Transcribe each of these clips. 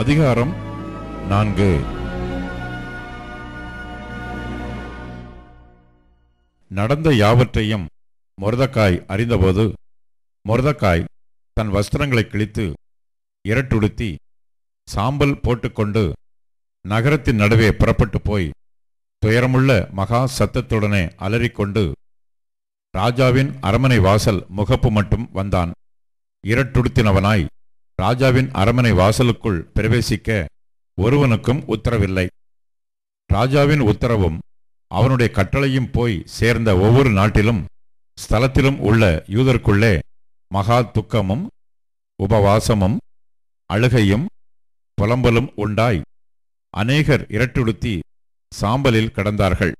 அதிகாரம் நான்கு நடந்த யாவற்றையும் மொரதக்காய் அறிந்தபோது மொரதக்காய் தன் வஸ்திரங்களை கிழித்து இரட்டுடுத்தி சாம்பல் போட்டுக்கொண்டு நகரத்தின் நடுவே புறப்பட்டு போய் துயரமுள்ள மகா சத்தத்துடனே அலறிக்கொண்டு ராஜாவின் அரமனை வாசல் முகப்பு மட்டும் வந்தான் இரட்டுடுத்தினவனாய் ராஜாவின் அரமனை வாசலுக்குள் பிரவேசிக்க ஒருவனுக்கும் உத்தரவில்லை ராஜாவின் உத்தரவும் அவனுடைய கட்டளையும் போய் சேர்ந்த ஒவ்வொரு நாட்டிலும் ஸ்தலத்திலும் உள்ள யூதர்க்குள்ளே மகா துக்கமும் உபவாசமும் அழுகையும் புலம்பலும் உண்டாய் அநேகர் இரட்டுடுத்தி சாம்பலில் கடந்தார்கள்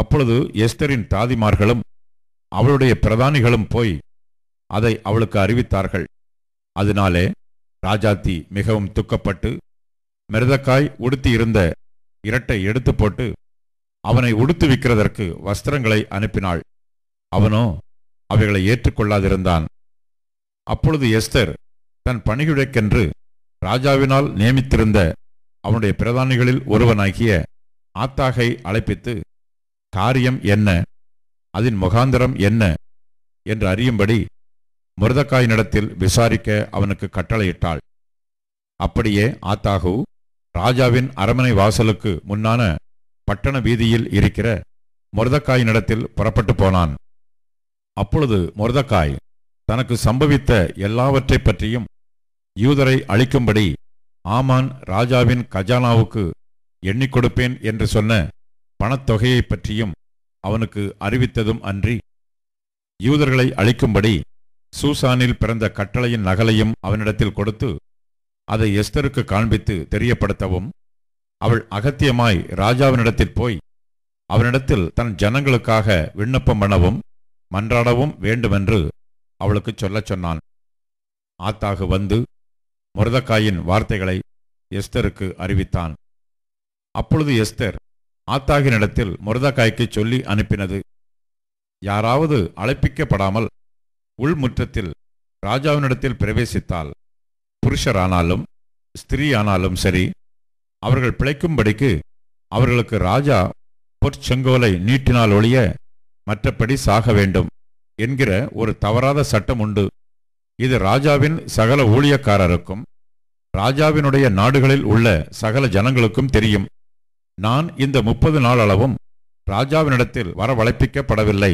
அப்பொழுது எஸ்தரின் தாதிமார்களும் அவளுடைய பிரதானிகளும் போய் அதை அவளுக்கு அறிவித்தார்கள் அதனாலே ராஜாத்தி மிகவும் துக்கப்பட்டு மிருதக்காய் உடுத்தி இருந்த இரட்டை எடுத்து போட்டு அவனை உடுத்து விற்கிறதற்கு வஸ்திரங்களை அனுப்பினாள் அவனோ அவைகளை ஏற்றுக்கொள்ளாதிருந்தான் அப்பொழுது எஸ்தர் தன் பணியுடைக்கென்று ராஜாவினால் நியமித்திருந்த அவனுடைய பிரதானிகளில் ஒருவனாகிய ஆத்தாகை அழைப்பித்து காரியம் என்ன அதன் முகாந்திரம் என்ன என்று அறியும்படி முரதக்காயினிடத்தில் விசாரிக்க அவனுக்கு கட்டளையிட்டாள் அப்படியே ஆத்தாகு ராஜாவின் அரமனை வாசலுக்கு முன்னான பட்டண வீதியில் இருக்கிற முரதக்காயினிடத்தில் புறப்பட்டு போனான் அப்பொழுது முரதக்காய் தனக்கு சம்பவித்த எல்லாவற்றை பற்றியும் யூதரை அழிக்கும்படி ஆமான் ராஜாவின் கஜானாவுக்கு எண்ணிக் கொடுப்பேன் என்று சொன்ன பணத்தொகையை பற்றியும் அவனுக்கு அறிவித்ததும் அன்றி யூதர்களை அழிக்கும்படி சூசானில் பிறந்த கட்டளையின் நகலையும் அவனிடத்தில் கொடுத்து அதை எஸ்தருக்கு காண்பித்து தெரியப்படுத்தவும் அவள் அகத்தியமாய் ராஜாவினிடத்தில் போய் அவனிடத்தில் தன் ஜனங்களுக்காக விண்ணப்பம் பண்ணவும் மன்றாடவும் வேண்டுமென்று அவளுக்கு சொல்லச் சொன்னான் ஆத்தாகு வந்து முரதக்காயின் வார்த்தைகளை எஸ்தருக்கு அறிவித்தான் அப்பொழுது எஸ்தர் ஆத்தாகினிடத்தில் முரதக்காய்க்கு சொல்லி அனுப்பினது யாராவது அழைப்பிக்கப்படாமல் உள்முற்றத்தில் ராஜாவினிடத்தில் பிரவேசித்தால் புருஷரானாலும் ஸ்திரீயானாலும் சரி அவர்கள் பிழைக்கும்படிக்கு அவர்களுக்கு ராஜா பொற்செங்கோலை நீட்டினால் ஒழிய மற்றபடி சாக வேண்டும் என்கிற ஒரு தவறாத சட்டம் உண்டு இது ராஜாவின் சகல ஊழியக்காரருக்கும் ராஜாவினுடைய நாடுகளில் உள்ள சகல ஜனங்களுக்கும் தெரியும் நான் இந்த முப்பது நாள் அளவும் ராஜாவினிடத்தில் வரவழைப்பிக்கப்படவில்லை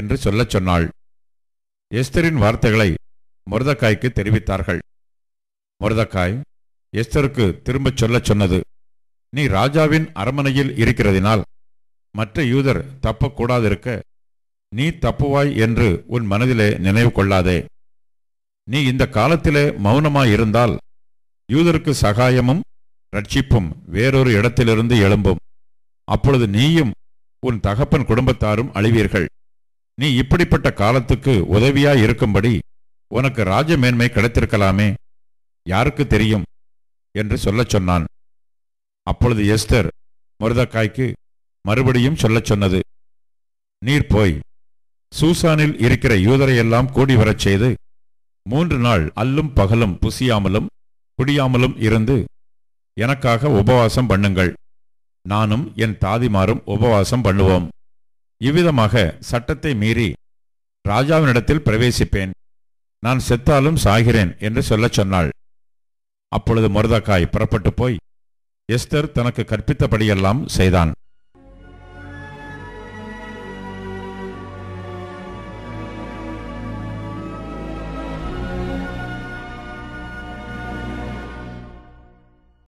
என்று சொல்லச் சொன்னாள் எஸ்தரின் வார்த்தைகளை முருதக்காய்க்கு தெரிவித்தார்கள் முருதக்காய் எஸ்தருக்கு திரும்பச் சொல்லச் சொன்னது நீ ராஜாவின் அரமனையில் இருக்கிறதினால் மற்ற யூதர் தப்பக்கூடாதிருக்க நீ தப்புவாய் என்று உன் மனதிலே நினைவு கொள்ளாதே நீ இந்த காலத்திலே மௌனமாயிருந்தால் யூதருக்கு சகாயமும் ரட்சிப்பும் வேறொரு இடத்திலிருந்து எழும்பும் அப்பொழுது நீயும் உன் தகப்பன் குடும்பத்தாரும் அழிவீர்கள் நீ இப்படிப்பட்ட காலத்துக்கு உதவியாய் இருக்கும்படி உனக்கு ராஜ மேன்மை கிடைத்திருக்கலாமே யாருக்கு தெரியும் என்று சொல்லச் சொன்னான் அப்பொழுது எஸ்தர் மருதக்காய்க்கு மறுபடியும் சொல்லச் சொன்னது நீர் போய் சூசானில் இருக்கிற யூதரையெல்லாம் கூடி வரச் செய்து மூன்று நாள் அல்லும் பகலும் புசியாமலும் குடியாமலும் இருந்து எனக்காக உபவாசம் பண்ணுங்கள் நானும் என் தாதிமாரும் உபவாசம் பண்ணுவோம் இவ்விதமாக சட்டத்தை மீறி ராஜாவினிடத்தில் பிரவேசிப்பேன் நான் செத்தாலும் சாகிறேன் என்று சொல்லச் சொன்னாள் அப்பொழுது மொரதக்காய் புறப்பட்டு போய் எஸ்தர் தனக்கு கற்பித்தபடியெல்லாம் செய்தான்